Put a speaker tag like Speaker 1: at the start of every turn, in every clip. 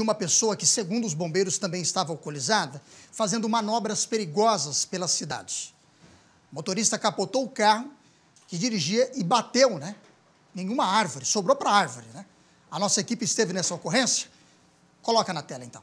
Speaker 1: de uma pessoa que, segundo os bombeiros, também estava alcoolizada, fazendo manobras perigosas pela cidade. O motorista capotou o carro que dirigia e bateu, né? Nenhuma árvore, sobrou para a árvore, né? A nossa equipe esteve nessa ocorrência. Coloca na tela, então.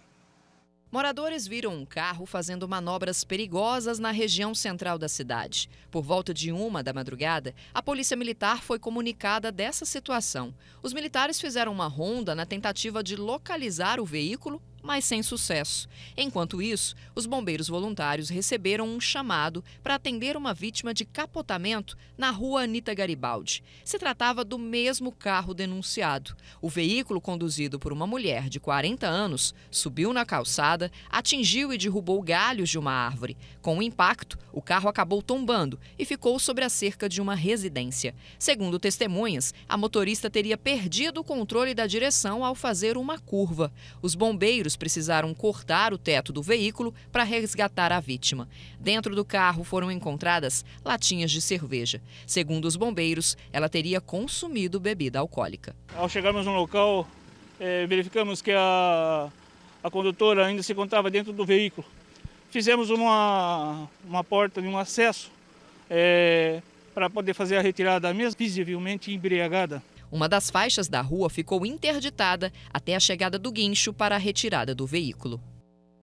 Speaker 2: Moradores viram um carro fazendo manobras perigosas na região central da cidade. Por volta de uma da madrugada, a polícia militar foi comunicada dessa situação. Os militares fizeram uma ronda na tentativa de localizar o veículo mas sem sucesso. Enquanto isso, os bombeiros voluntários receberam um chamado para atender uma vítima de capotamento na rua Anita Garibaldi. Se tratava do mesmo carro denunciado. O veículo, conduzido por uma mulher de 40 anos, subiu na calçada, atingiu e derrubou galhos de uma árvore. Com o impacto, o carro acabou tombando e ficou sobre a cerca de uma residência. Segundo testemunhas, a motorista teria perdido o controle da direção ao fazer uma curva. Os bombeiros precisaram cortar o teto do veículo para resgatar a vítima. Dentro do carro foram encontradas latinhas de cerveja. Segundo os bombeiros, ela teria consumido bebida alcoólica.
Speaker 3: Ao chegarmos no local, é, verificamos que a, a condutora ainda se encontrava dentro do veículo. Fizemos uma, uma porta de um acesso é, eh, para poder fazer a retirada, mesmo visivelmente
Speaker 2: embriagada. Uma das faixas da rua ficou interditada até a chegada do guincho para a retirada do veículo.